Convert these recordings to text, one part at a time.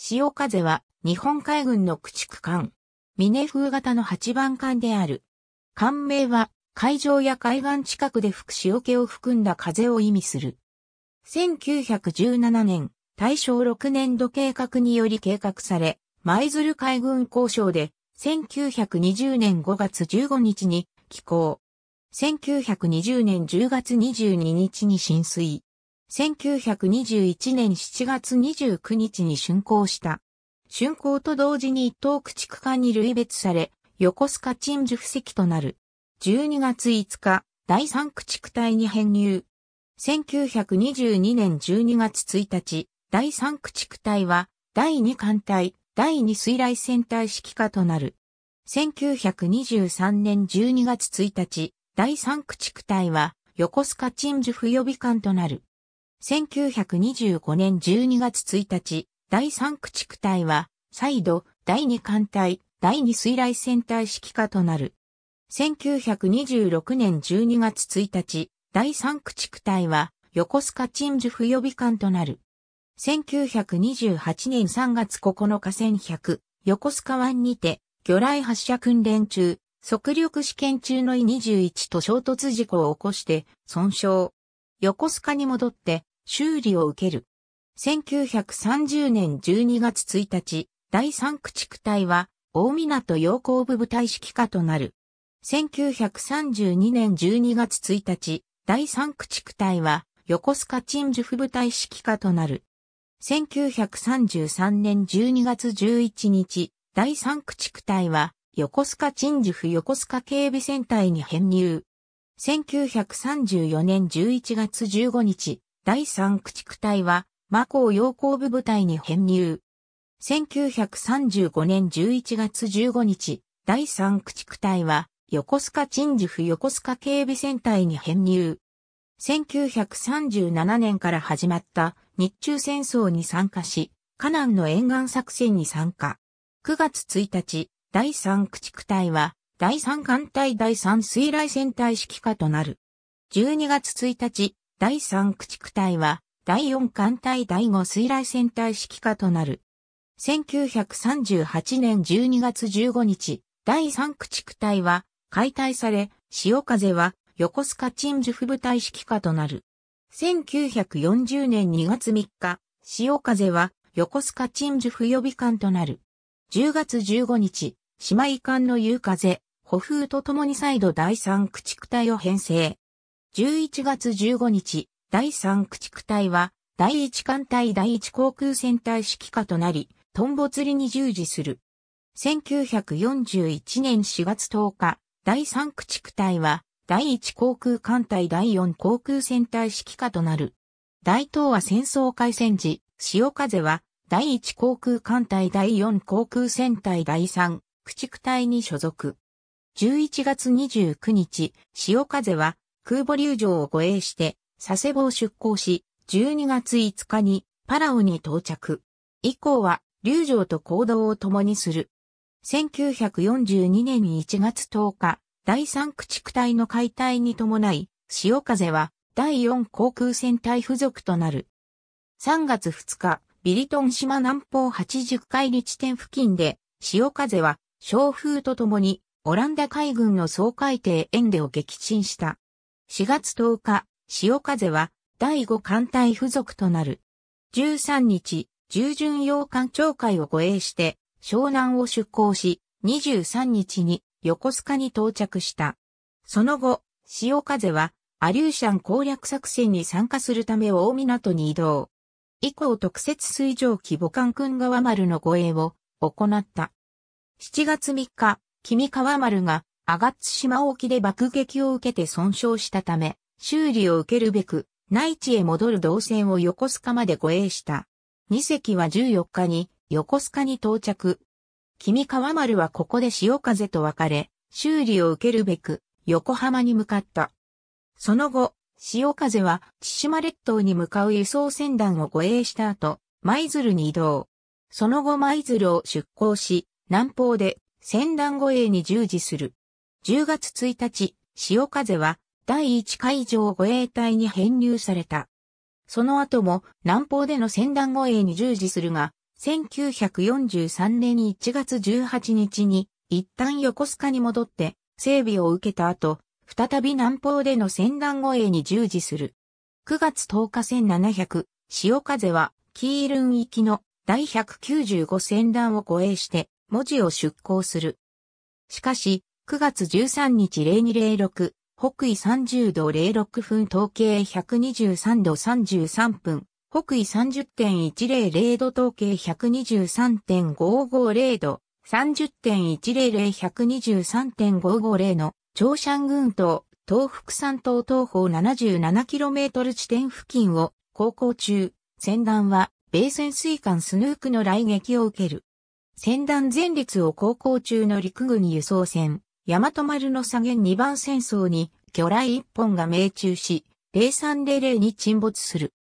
潮風は日本海軍の駆逐艦。峰風型の8番艦である。艦名は海上や海岸近くで吹く潮気を含んだ風を意味する。1917年、大正6年度計画により計画され、舞鶴海軍交渉で1920年5月15日に寄港。1920年10月22日に浸水。1921年7月29日に竣工した。竣工と同時に一等駆逐艦に類別され、横須賀鎮守布石となる。12月5日、第3駆逐隊に編入。1922年12月1日、第3駆逐隊は、第2艦隊、第2水雷戦隊指揮下となる。1923年12月1日、第3駆逐隊は、横須賀鎮守府予備艦となる。1925年12月1日、第3駆逐隊は、再度、第2艦隊、第2水雷戦隊指揮下となる。1926年12月1日、第3駆逐隊は、横須賀鎮守府予備艦となる。1928年3月9日1 100、横須賀湾にて、魚雷発射訓練中、速力試験中の E21 と衝突事故を起こして、損傷。横須賀に戻って、修理を受ける。1930年12月1日、第三駆逐隊は、大港洋行部部隊指揮下となる。1932年12月1日、第三駆逐隊は、横須賀鎮守府部隊指揮下となる。1933年12月11日、第三駆逐隊は、横須賀鎮守府横須賀警備戦隊に編入。1934年11月15日、第三駆逐隊は、マコー洋行部部隊に編入。1935年11月15日、第三駆逐隊は、横須賀鎮守府横須賀警備戦隊に編入。1937年から始まった日中戦争に参加し、河南の沿岸作戦に参加。9月1日、第3駆逐隊は、第3艦隊第3水雷戦隊指揮下となる。12月1日、第3駆逐隊は、第4艦隊第5水雷戦隊指揮下となる。1938年12月15日、第3駆逐隊は解体され、潮風は横須賀鎮守府部隊指揮下となる。1940年2月3日、潮風は横須賀鎮守府予備艦となる。10月15日、姉妹艦の夕風、歩風と共に再度第3駆逐隊を編成。11月15日、第3駆逐隊は、第1艦隊第1航空戦隊指揮下となり、トンボ釣りに従事する。1941年4月10日、第3駆逐隊は、第1航空艦隊第4航空戦隊指揮下となる。大東亜戦争開戦時、潮風は、第1航空艦隊第4航空戦隊第3駆逐隊に所属。11月29日、潮風は、空母流城を護衛して、佐世保を出港し、12月5日にパラオに到着。以降は、流城と行動を共にする。1942年1月10日、第3駆逐隊の解体に伴い、潮風は第4航空戦隊付属となる。3月2日、ビリトン島南方80海里地点付近で、潮風は、小風とともに、オランダ海軍の総海艇エンデを撃沈した。4月10日、潮風は第5艦隊付属となる。13日、従順洋艦長会を護衛して、湘南を出港し、23日に横須賀に到着した。その後、潮風はアリューシャン攻略作戦に参加するため大港に移動。以降特設水上機母艦君川丸の護衛を行った。7月3日、君川丸がアガッツ島沖で爆撃を受けて損傷したため、修理を受けるべく、内地へ戻る動線を横須賀まで護衛した。2隻は14日に横須賀に到着。君川丸はここで潮風と別れ、修理を受けるべく横浜に向かった。その後、潮風は千島列島に向かう輸送船団を護衛した後、舞鶴に移動。その後舞鶴を出港し、南方で船団護衛に従事する。10月1日、潮風は第1海上護衛隊に編入された。その後も南方での船団護衛に従事するが、1943年1月18日に一旦横須賀に戻って整備を受けた後、再び南方での船団護衛に従事する。9月10日1700、潮風はキールン行きの第195船団を護衛して文字を出港する。しかし、9月13日0206、北緯30度06分統計123度33分、北緯30.100度統計123.550度、30.100123.550の朝山群島、東北山東東方 77km 地点付近を航行中、船団は米潜水艦スヌークの来撃を受ける。船団前列を航行中の陸軍輸送船、大和丸の左舷2番戦争に魚雷1本が命中し、0300に沈没する。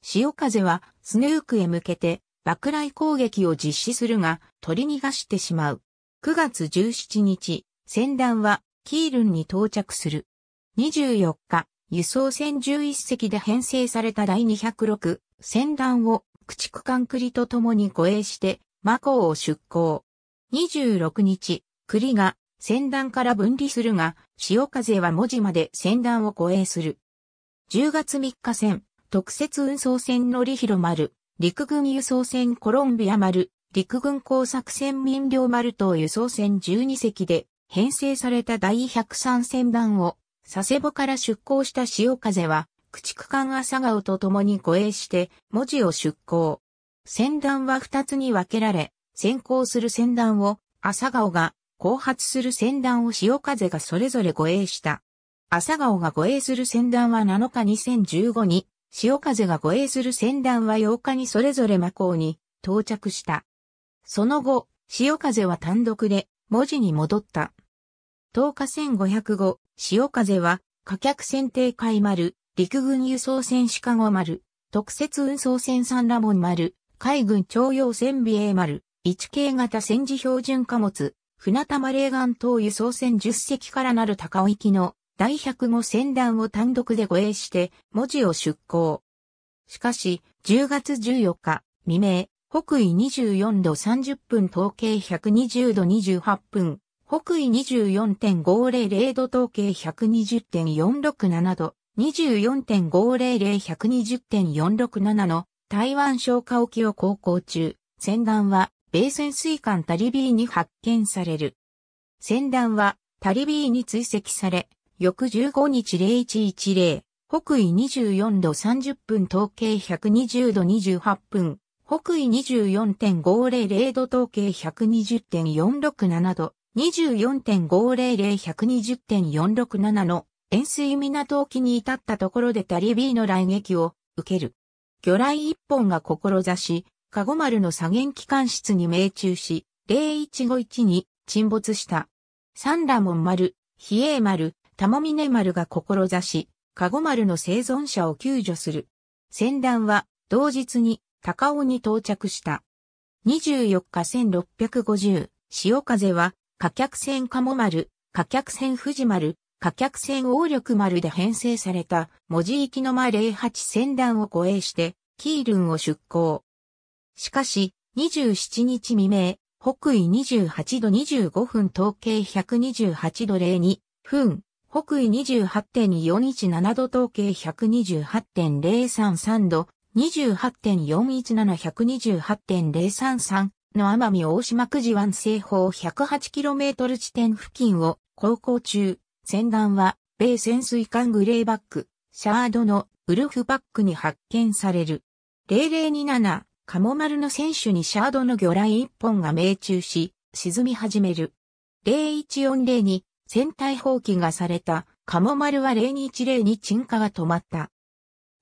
潮風はスヌークへ向けて爆雷攻撃を実施するが、取り逃がしてしまう。9月17日、船団はキールンに到着する。24日、輸送船11隻で編成された第206船団を駆逐艦栗と共に護衛して、マコーを出港。26日、栗が船団から分離するが、潮風は文字まで船団を護衛する。10月3日線、特設運送船のりひろ丸、陸軍輸送船コロンビア丸、陸軍工作船民領丸等輸送船12隻で編成された第103船団を佐世保から出港した潮風は駆逐艦朝顔と共に護衛して文字を出港。船団は2つに分けられ、先行する船団を朝顔が後発する船団を潮風がそれぞれ護衛した。朝顔が護衛する船団は7日2015に、潮風が護衛する船団は8日にそれぞれ魔港に到着した。その後、潮風は単独で文字に戻った。10日1505、潮風は、貨客船艇海丸、陸軍輸送船シカゴ丸、特設運送船サンラモン丸、海軍徴用船美英丸、1系型戦時標準貨物、船玉霊岸等輸送船10隻からなる高尾行きの第105船団を単独で護衛して、文字を出港。しかし、10月14日、未明、北緯24度30分統計120度28分、北緯24.500度統計120.467度、24.500120.467の台湾消化沖を航行中、船団は米潜水艦タリビーに発見される。船団はタリビーに追跡され、翌15日0110、北緯24度30分統計120度28分、北緯24.500度統計120.467度、24.500120.467の円錐港沖に至ったところでタリビーの来撃を受ける。魚雷一本が志し、加護丸の左舷機関室に命中し、0151に沈没した。三羅門丸、比叡丸、玉峰丸が志、加護丸の生存者を救助する。船団は、同日に、高尾に到着した。24日1650、潮風は、貨客船加護丸、貨客船富士丸、貨客船王力丸で編成された、文字行きの間08船団を護衛して、キールンを出港。しかし、27日未明、北緯28度25分統計128度02分、北緯28.417度統計128.033度、28.417128.033の奄美大島くじ湾西方 108km 地点付近を航行中、船団は米潜水艦グレーバック、シャードのウルフバックに発見される。0027カモ丸の選手にシャードの魚雷一本が命中し、沈み始める。0140に船体放棄がされた、カモ丸は0210に沈下が止まった。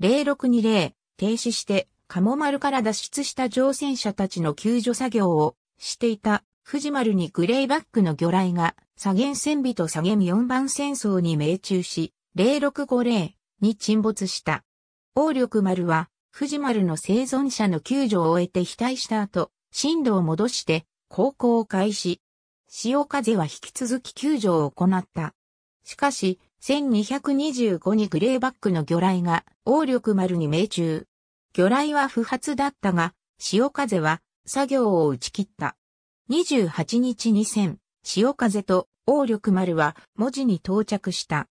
0620、停止して、カモ丸から脱出した乗船者たちの救助作業をしていた、藤丸にグレイバックの魚雷が、左舷船尾と左舷四番戦争に命中し、0650に沈没した。王力丸は、藤丸の生存者の救助を終えて被体した後、進路を戻して航行を開始。潮風は引き続き救助を行った。しかし、1225にグレーバックの魚雷が、王力丸に命中。魚雷は不発だったが、潮風は作業を打ち切った。28日に1000、潮風と王力丸は文字に到着した。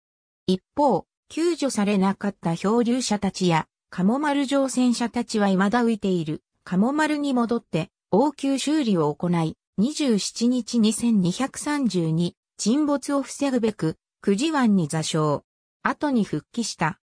一方、救助されなかった漂流者たちやカモ丸乗船者たちは未だ浮いている、カモ丸に戻って、応急修理を行い、27日2232、沈没を防ぐべく、九時湾に座礁。後に復帰した。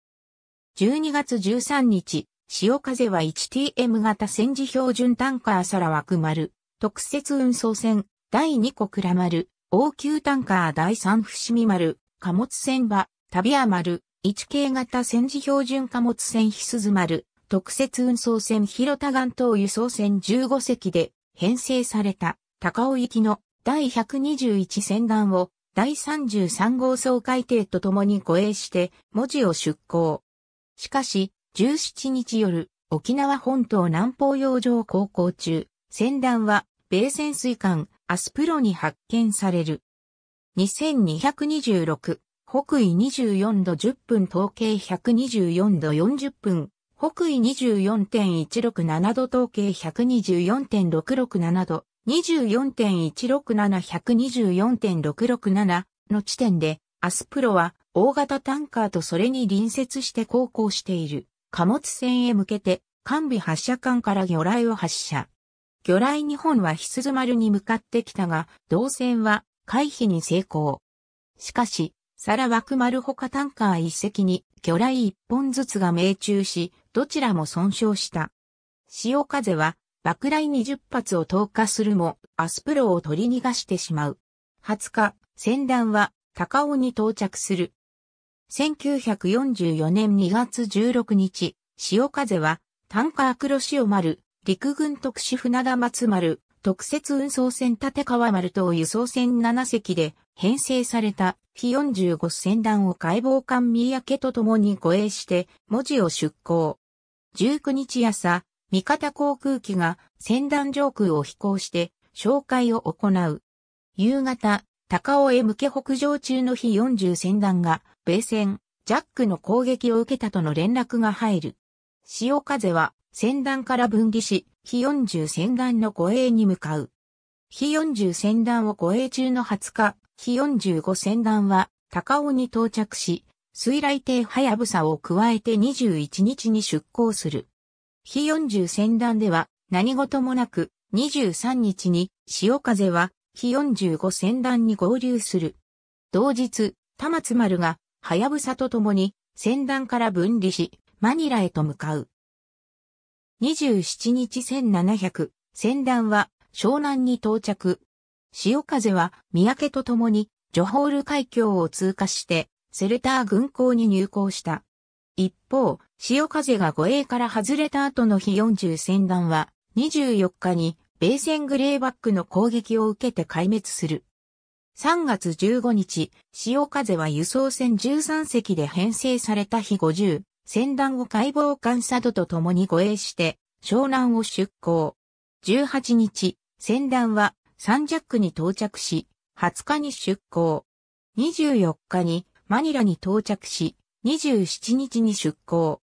12月13日、潮風は 1TM 型戦時標準タンカー皿枠丸、特設運送船、第2個倉丸、応急タンカー第3伏見丸、貨物船は、旅屋丸、1系型戦時標準貨物船ひすず丸、特設運送船広田岩島輸送船15隻で編成された高尾行きの第121船団を第33号総海艇と共に護衛して文字を出港。しかし、17日夜、沖縄本島南方洋上航行中、船団は米潜水艦アスプロに発見される。2226北緯24度10分統計124度40分、北緯24.167度統計124.667度、24.167124.667の地点で、アスプロは大型タンカーとそれに隣接して航行している貨物船へ向けて、完備発射艦から魚雷を発射。魚雷2本はひすず丸に向かってきたが、同船は回避に成功。しかし、ら、枠丸ほかタンカー一隻に魚雷一本ずつが命中し、どちらも損傷した。潮風は爆雷20発を投下するも、アスプロを取り逃がしてしまう。20日、船団は高尾に到着する。1944年2月16日、潮風はタンカー黒潮丸、陸軍特殊船田松丸、特設運送船立川丸と輸送船7隻で編成された p 45船団を解剖艦三宅と共に護衛して、文字を出港。19日朝、味方航空機が船団上空を飛行して、紹介を行う。夕方、高尾へ向け北上中の日40船団が、米船、ジャックの攻撃を受けたとの連絡が入る。潮風は、船団から分離し、日40船団の護衛に向かう。日40船団を護衛中の20日、飛45船団は高尾に到着し、水雷艇はやぶさを加えて21日に出港する。飛40船団では何事もなく23日に潮風は飛45船団に合流する。同日、玉津丸がはやぶさと共に船団から分離し、マニラへと向かう。27日1700、船団は湘南に到着、潮風は三宅と共にジョホール海峡を通過してセルター軍港に入港した。一方、潮風が護衛から外れた後の日40船団は24日に米戦グレーバックの攻撃を受けて壊滅する。3月15日、潮風は輸送船13隻で編成された日50、船団を解剖官佐渡と共に護衛して、湘南を出港。18日、船団はサンジャックに到着し、20日に出港。24日にマニラに到着し、27日に出港。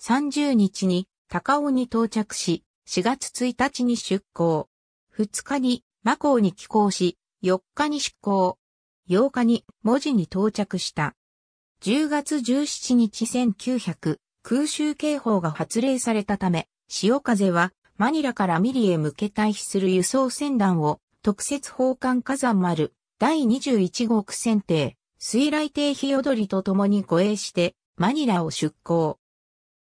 30日に高尾に到着し、4月1日に出港。2日にマコに寄港し、4日に出港。8日に文字に到着した。10月17日1900空襲警報が発令されたため、潮風はマニラからミリへ向け退避する輸送船団を特設宝冠火山丸、第21号区選定、水雷亭日踊りと共に護衛して、マニラを出港。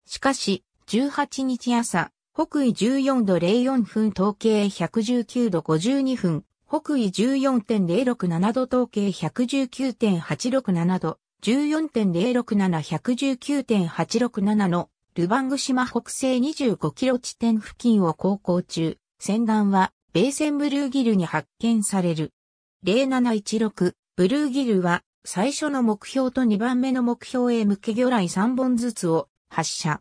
しかし、18日朝、北緯14度04分統計119度52分、北緯14.067度統計119.867度、1 4 0 6 7 1 1 9 8 6 7のルバング島北西25キロ地点付近を航行中、船団はベーセンブルーギルに発見される。0716、ブルーギルは、最初の目標と2番目の目標へ向け魚雷3本ずつを発射。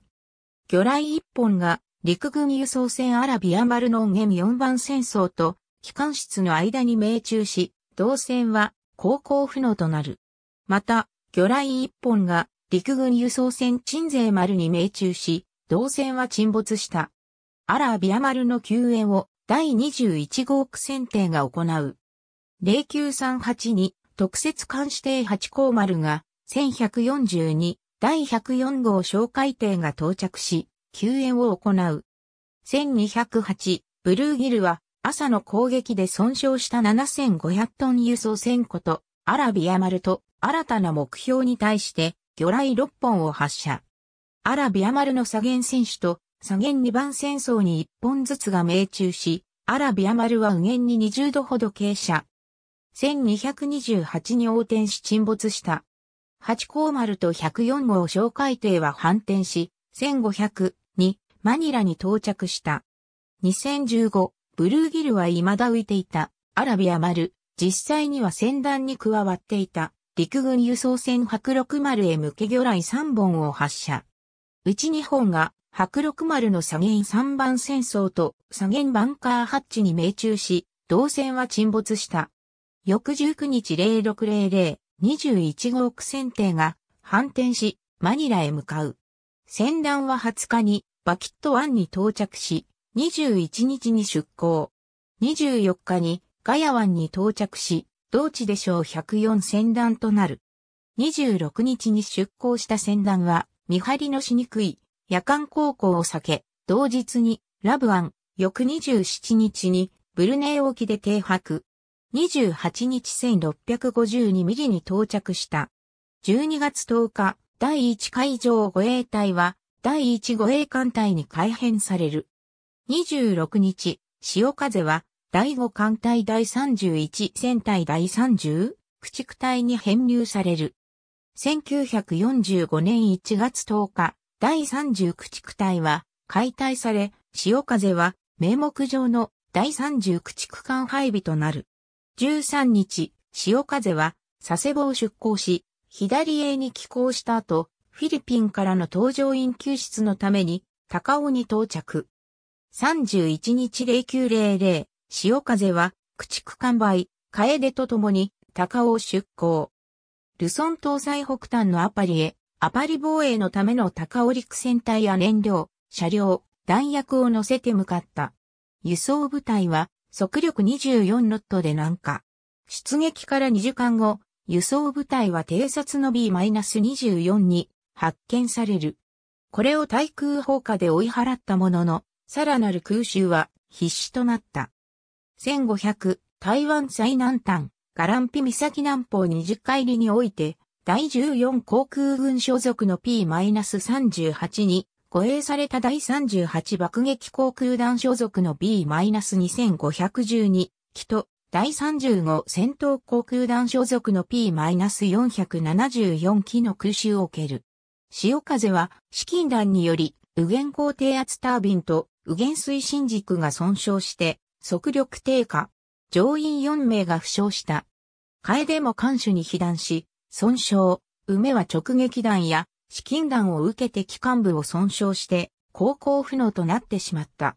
魚雷1本が、陸軍輸送船アラビア丸のゲミ4番戦争と、機関室の間に命中し、同船は、航行不能となる。また、魚雷1本が、陸軍輸送船鎮西丸に命中し、同船は沈没した。アラビア丸の救援を第21号区選定が行う。0938に特設監視艇八甲丸が1142第104号哨戒艇が到着し、救援を行う。1208ブルーギルは朝の攻撃で損傷した7500トン輸送船庫とアラビア丸と新たな目標に対して魚雷6本を発射。アラビア丸の左舷選手と左舷二番戦争に一本ずつが命中し、アラビア丸は右舷に20度ほど傾斜。1228に横転し沈没した。八甲丸と104号小海艇は反転し、1500にマニラに到着した。2015、ブルーギルは未だ浮いていた、アラビア丸、実際には船団に加わっていた、陸軍輸送船白6丸へ向け魚雷3本を発射。うち2本が白六丸の左舷三番戦争と左舷バンカーハッチに命中し、同船は沈没した。翌19日0600、21号区船艇が反転し、マニラへ向かう。船団は20日にバキット湾に到着し、21日に出港。24日にガヤ湾に到着し、同地で小104船団となる。26日に出港した船団は、見張りのしにくい夜間航行を避け、同日にラブアン、翌27日にブルネイ沖で停泊。28日1652ミリに到着した。12月10日、第1海上護衛隊は、第1護衛艦隊に改編される。26日、潮風は、第5艦隊第31戦隊第30駆逐隊に編入される。1945年1月10日、第3 0地区隊は解体され、潮風は名目上の第3 0地区艦配備となる。13日、潮風は佐世保を出港し、左へに寄港した後、フィリピンからの搭乗員救出のために高尾に到着。31日0900、潮風は駆逐艦売、楓エと共に高尾を出港。ルソン島最北端のアパリへアパリ防衛のための高尾陸戦隊や燃料、車両、弾薬を乗せて向かった。輸送部隊は速力24ノットで南下。出撃から2時間後、輸送部隊は偵察の B-24 に発見される。これを対空砲火で追い払ったものの、さらなる空襲は必死となった。1500、台湾最南端、ガランピ岬南方20海里において、第14航空軍所属の P-38 に護衛された第38爆撃航空団所属の B-2512 機と第35戦闘航空団所属の P-474 機の空襲を受ける。潮風は、資金弾により、右舷高低圧タービンと右舷推進軸が損傷して、速力低下。乗員4名が負傷した。楓も艦首に被弾し、損傷、梅は直撃弾や資金弾を受けて機関部を損傷して航行不能となってしまった。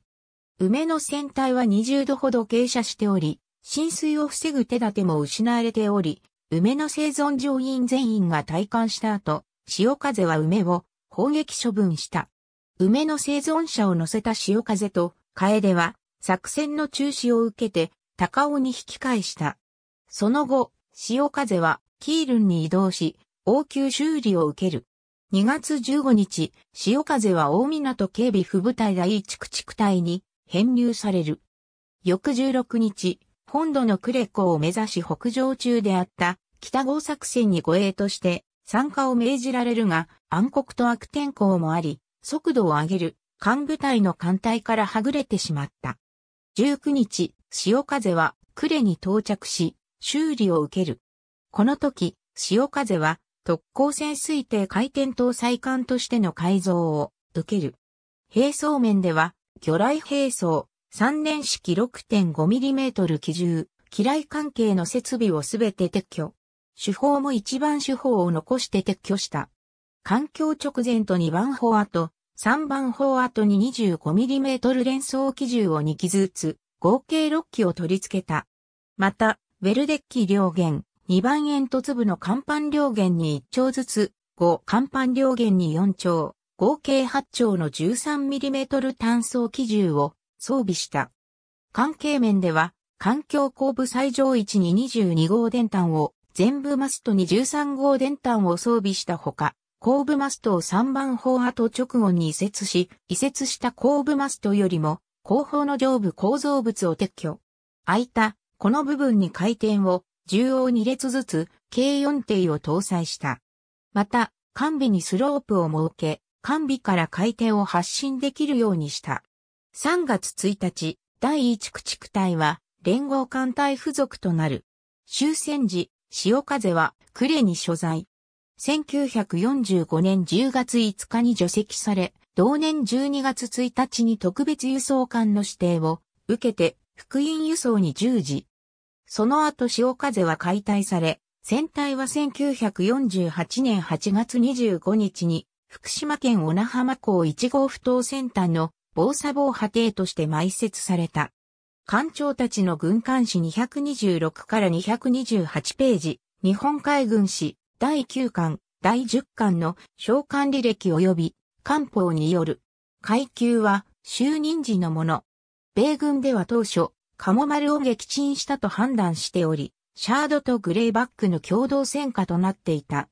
梅の船体は20度ほど傾斜しており、浸水を防ぐ手立ても失われており、梅の生存乗員全員が体感した後、潮風は梅を砲撃処分した。梅の生存者を乗せた潮風と楓は作戦の中止を受けて高尾に引き返した。その後、潮風はキールンに移動し、応急修理を受ける。2月15日、潮風は大港警備部部隊第1駆逐隊に編入される。翌16日、本土のクレコを目指し北上中であった北郷作戦に護衛として参加を命じられるが暗黒と悪天候もあり、速度を上げる艦部隊の艦隊からはぐれてしまった。19日、潮風は呉に到着し、修理を受ける。この時、潮風は特攻潜水艇回転搭載艦としての改造を受ける。兵装面では、魚雷兵装、3連式 6.5mm 機銃、機雷関係の設備をすべて撤去。手法も一番手法を残して撤去した。環境直前と2番砲後、3番砲後に 25mm 連装機銃を2機ずつ、合計6機を取り付けた。また、ウェルデッキ両舷、2番煙突部の甲板両弦に1丁ずつ、5甲板両弦に4丁、合計8丁の 13mm 単装機銃を装備した。関係面では、環境後部最上位置に22号電端を、全部マストに13号電端を装備したほか、後部マストを3番砲跡直後に移設し、移設した後部マストよりも、後方の上部構造物を撤去。空いた、この部分に回転を縦横2列ずつ、計4艇を搭載した。また、艦尾にスロープを設け、艦尾から海底を発進できるようにした。3月1日、第1駆逐隊は、連合艦隊付属となる。終戦時、潮風は、呉に所在。1945年10月5日に除籍され、同年12月1日に特別輸送艦の指定を受けて、福音輸送に従事、その後潮風は解体され、船体は1948年8月25日に福島県小名浜港1号不当先端の防砂防波堤として埋設された。艦長たちの軍艦誌226から228ページ、日本海軍誌第9巻、第10巻の召喚履歴及び官報による階級は就任時のもの。米軍では当初、カモマルを撃沈したと判断しており、シャードとグレイバックの共同戦果となっていた。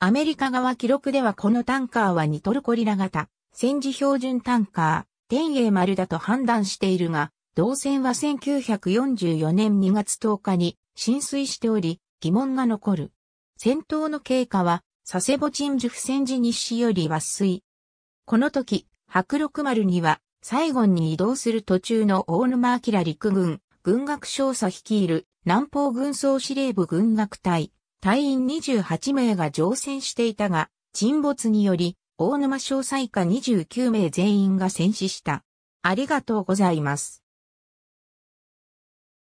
アメリカ側記録ではこのタンカーはニトルコリラ型、戦時標準タンカー、天栄丸だと判断しているが、同船は1944年2月10日に浸水しており、疑問が残る。戦闘の経過は、佐世保鎮守戦時日誌より抜粋。この時、白六丸には、サイゴンに移動する途中の大沼明陸軍、軍学少佐率いる南方軍総司令部軍学隊、隊員28名が乗船していたが、沈没により、大沼少佐以下29名全員が戦死した。ありがとうございます。